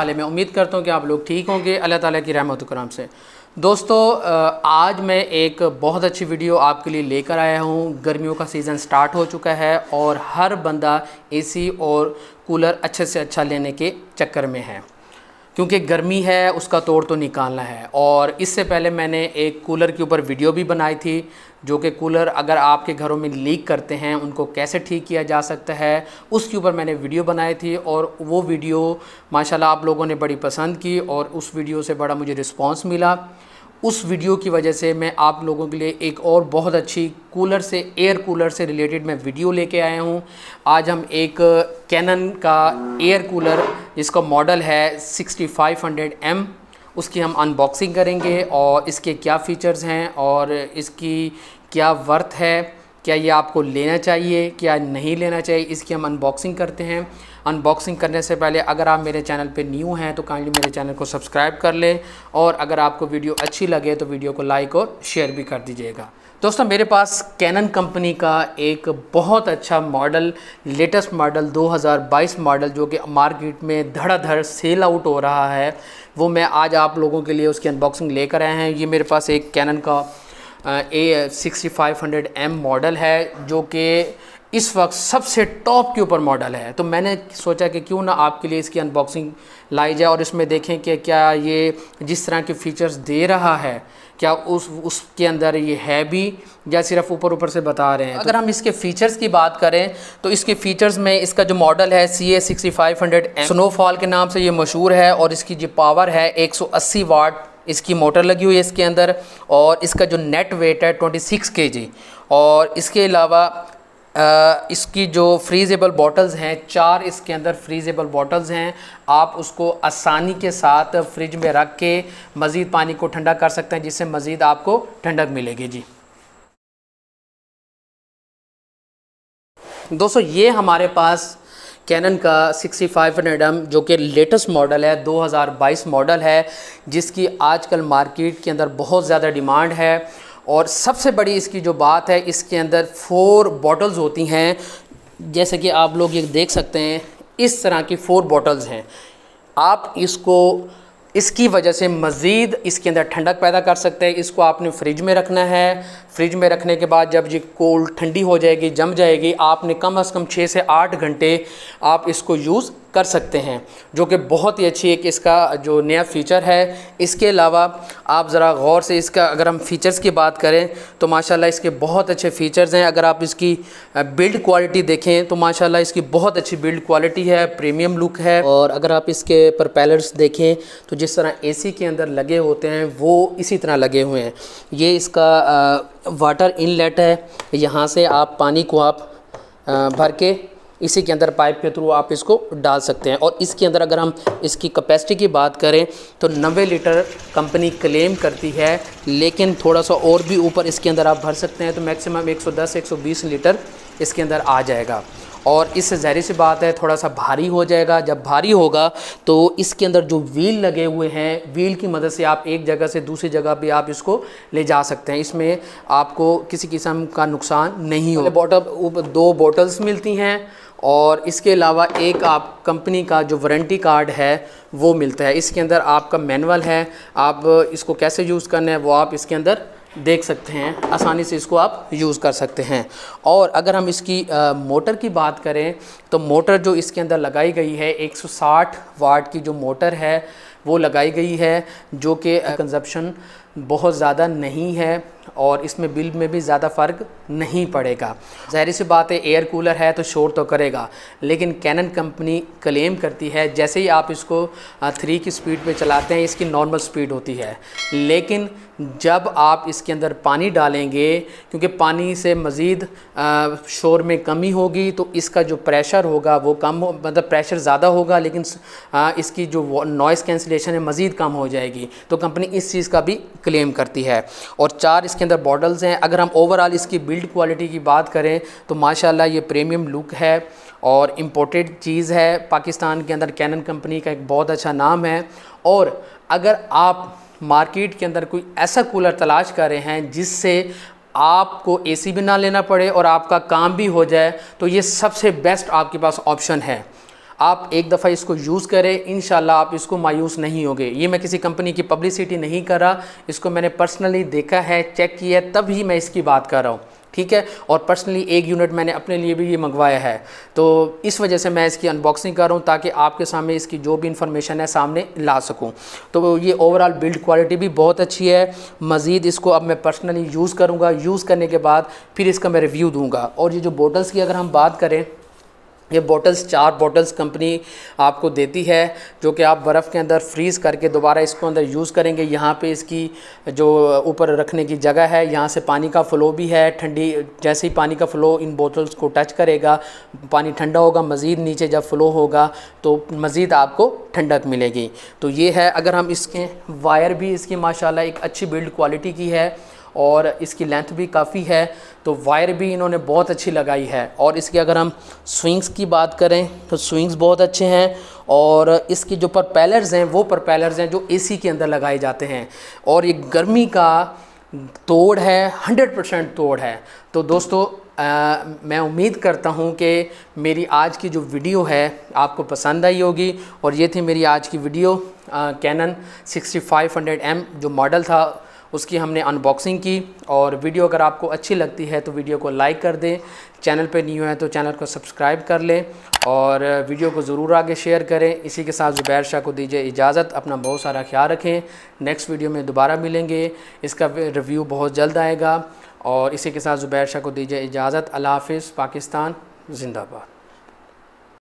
हाल है मैं उम्मीद करता हूँ कि आप लोग ठीक होंगे अल्लाह ताला की रहमत कराम से दोस्तों आज मैं एक बहुत अच्छी वीडियो आपके लिए लेकर आया हूँ गर्मियों का सीज़न स्टार्ट हो चुका है और हर बंदा एसी और कूलर अच्छे से अच्छा लेने के चक्कर में है क्योंकि गर्मी है उसका तोड़ तो निकालना है और इससे पहले मैंने एक कूलर के ऊपर वीडियो भी बनाई थी जो कि कूलर अगर आपके घरों में लीक करते हैं उनको कैसे ठीक किया जा सकता है उसके ऊपर मैंने वीडियो बनाई थी और वो वीडियो माशाल्लाह आप लोगों ने बड़ी पसंद की और उस वीडियो से बड़ा मुझे रिस्पॉन्स मिला उस वीडियो की वजह से मैं आप लोगों के लिए एक और बहुत अच्छी कूलर से एयर कूलर से रिलेटेड मैं वीडियो लेके आया हूँ आज हम एक कैनन का एयर कूलर जिसका मॉडल है 6500M उसकी हम अनबॉक्सिंग करेंगे और इसके क्या फ़ीचर्स हैं और इसकी क्या वर्थ है क्या ये आपको लेना चाहिए क्या नहीं लेना चाहिए इसकी हम अनबॉक्सिंग करते हैं अनबॉक्सिंग करने से पहले अगर आप मेरे चैनल पे न्यू हैं तो काइंडली मेरे चैनल को सब्सक्राइब कर लें और अगर आपको वीडियो अच्छी लगे तो वीडियो को लाइक और शेयर भी कर दीजिएगा दोस्तों मेरे पास कैनन कंपनी का एक बहुत अच्छा मॉडल लेटेस्ट मॉडल 2022 मॉडल जो कि मार्केट में धड़ाधड़ सेल आउट हो रहा है वो मैं आज आप लोगों के लिए उसकी अनबॉक्सिंग लेकर आए हैं ये मेरे पास एक कैनन का A sixty five hundred M model है जो कि इस वक्त सबसे टॉप के ऊपर मॉडल है तो मैंने सोचा कि क्यों ना आपके लिए इसकी अनबॉक्सिंग लाई जाए और इसमें देखें कि क्या ये जिस तरह के फीचर्स दे रहा है क्या उस उसके अंदर ये है भी या सिर्फ ऊपर ऊपर से बता रहे हैं तो अगर तो हम इसके फ़ीचर्स की बात करें तो इसके फ़ीचर्स में इसका जो मॉडल है C A sixty five hundred snowfall के नाम से ये मशहूर है और इसकी जो पावर है एक सौ अस्सी वाट इसकी मोटर लगी हुई है इसके अंदर और इसका जो नेट वेट है ट्वेंटी सिक्स के जी और इसके अलावा इसकी जो फ्रीजेबल बॉटल्स हैं चार इसके अंदर फ्रीजेबल बॉटल्स हैं आप उसको आसानी के साथ फ्रिज में रख के मज़ीद पानी को ठंडा कर सकते हैं जिससे मज़ीद आपको ठंडक मिलेगी जी दोस्तों ये हमारे पास कैनन का 6500 फाइव एम जो कि लेटेस्ट मॉडल है 2022 मॉडल है जिसकी आजकल मार्केट के अंदर बहुत ज़्यादा डिमांड है और सबसे बड़ी इसकी जो बात है इसके अंदर फोर बॉटल्स होती हैं जैसे कि आप लोग ये देख सकते हैं इस तरह की फ़ोर बॉटल्स हैं आप इसको इसकी वजह से मज़ीद इसके अंदर ठंडक पैदा कर सकते हैं इसको आपने फ्रिज में रखना है फ्रिज में रखने के बाद जब ये कोल्ड ठंडी हो जाएगी जम जाएगी आपने कम से कम छः से आठ घंटे आप इसको यूज़ कर सकते हैं जो कि बहुत ही अच्छी एक इसका जो नया फ़ीचर है इसके अलावा आप ज़रा गौर से इसका अगर हम फ़ीचर्स की बात करें तो माशाल्लाह इसके बहुत अच्छे फ़ीचर्स हैं अगर आप इसकी बिल्ड क्वालिटी देखें तो माशाला इसकी बहुत अच्छी बिल्ड क्वालिटी है प्रीमियम लुक है और अगर आप इसके प्रपेलर्स देखें तो जिस तरह ए के अंदर लगे होते हैं वो इसी तरह लगे हुए हैं ये इसका वाटर इनलेट है यहाँ से आप पानी को आप भर के इसी के अंदर पाइप के थ्रू आप इसको डाल सकते हैं और इसके अंदर अगर हम इसकी कैपेसिटी की बात करें तो 90 लीटर कंपनी क्लेम करती है लेकिन थोड़ा सा और भी ऊपर इसके अंदर आप भर सकते हैं तो मैक्सिमम 110 120 लीटर इसके अंदर आ जाएगा और इससे ज़ाहिर सी बात है थोड़ा सा भारी हो जाएगा जब भारी होगा तो इसके अंदर जो व्हील लगे हुए हैं व्हील की मदद से आप एक जगह से दूसरी जगह भी आप इसको ले जा सकते हैं इसमें आपको किसी किस्म का नुकसान नहीं होगा बॉटल दो बॉटल्स मिलती हैं और इसके अलावा एक आप कंपनी का जो वारंटी कार्ड है वो मिलता है इसके अंदर आपका मैनुअल है आप इसको कैसे यूज़ करना है वो आप इसके अंदर देख सकते हैं आसानी से इसको आप यूज़ कर सकते हैं और अगर हम इसकी आ, मोटर की बात करें तो मोटर जो इसके अंदर लगाई गई है 160 वाट की जो मोटर है वो लगाई गई है जो कि कंजप्शन बहुत ज़्यादा नहीं है और इसमें बिल में भी ज़्यादा फ़र्क नहीं पड़ेगा ज़ाहिर सी बात है एयर कूलर है तो शोर तो करेगा लेकिन कैनन कंपनी क्लेम करती है जैसे ही आप इसको थ्री की स्पीड पे चलाते हैं इसकी नॉर्मल स्पीड होती है लेकिन जब आप इसके अंदर पानी डालेंगे क्योंकि पानी से मज़ीद शोर में कमी होगी तो इसका जो प्रेशर होगा वो कम हो मतलब प्रेशर ज़्यादा होगा लेकिन आ, इसकी जो नॉइस कैंसिलेशन है मज़ीद कम हो जाएगी तो कंपनी इस चीज़ का भी क्लेम करती है और चार इसके अंदर बॉटल्स हैं अगर हम ओवरऑल इसकी बिल्ड क्वालिटी की बात करें तो माशाला ये प्रीमियम लुक है और इम्पोर्टेड चीज़ है पाकिस्तान के अंदर कैनन कंपनी का एक बहुत अच्छा नाम है और अगर आप मार्केट के अंदर कोई ऐसा कूलर तलाश कर रहे हैं जिससे आपको एसी भी ना लेना पड़े और आपका काम भी हो जाए तो ये सबसे बेस्ट आपके पास ऑप्शन है आप एक दफ़ा इसको यूज़ करें इन आप इसको मायूस नहीं होंगे ये मैं किसी कंपनी की पब्लिसिटी नहीं कर रहा इसको मैंने पर्सनली देखा है चेक किया तब ही मैं इसकी बात कर रहा हूँ ठीक है और पर्सनली एक यूनिट मैंने अपने लिए भी ये मंगवाया है तो इस वजह से मैं इसकी अनबॉक्सिंग कर रहा हूँ ताकि आपके सामने इसकी जो भी इन्फॉर्मेशन है सामने ला सकूँ तो ये ओवरऑल बिल्ड क्वालिटी भी बहुत अच्छी है मज़ीद इसको अब मैं पर्सनली यूज़ करूँगा यूज़ करने के बाद फिर इसका मैं रिव्यू दूँगा और ये जो बोटल्स की अगर हम बात करें ये बॉटल्स चार बॉटल्स कंपनी आपको देती है जो कि आप बर्फ़ के अंदर फ्रीज़ करके दोबारा इसको अंदर यूज़ करेंगे यहाँ पे इसकी जो ऊपर रखने की जगह है यहाँ से पानी का फ़्लो भी है ठंडी जैसे ही पानी का फ़्लो इन बोतल्स को टच करेगा पानी ठंडा होगा मज़ीद नीचे जब फ़्लो होगा तो मज़ीद आपको ठंडक मिलेगी तो ये है अगर हम इसके वायर भी इसकी माशाला एक अच्छी बिल्ड क्वालिटी की है और इसकी लेंथ भी काफ़ी है तो वायर भी इन्होंने बहुत अच्छी लगाई है और इसकी अगर हम स्विंग्स की बात करें तो स्विंग्स बहुत अच्छे हैं और इसकी जो परपेलर्स हैं वो परपेलर्स हैं जो एसी के अंदर लगाए जाते हैं और ये गर्मी का तोड़ है 100 परसेंट तोड़ है तो दोस्तों आ, मैं उम्मीद करता हूँ कि मेरी आज की जो वीडियो है आपको पसंद आई होगी और ये थी मेरी आज की वीडियो कैनन 6500M जो मॉडल था उसकी हमने अनबॉक्सिंग की और वीडियो अगर आपको अच्छी लगती है तो वीडियो को लाइक कर दें चैनल पे न्यू है तो चैनल को सब्सक्राइब कर लें और वीडियो को ज़रूर आगे शेयर करें इसी के साथ ज़ुबैर शाह को दीजिए इजाज़त अपना बहुत सारा ख्याल रखें नेक्स्ट वीडियो में दोबारा मिलेंगे इसका रिव्यू बहुत जल्द आएगा और इसी के साथ ज़ुबैर शाह को दीजिए इजाज़त अल्लाह हाफिज़ पाकिस्तान जिंदाबाद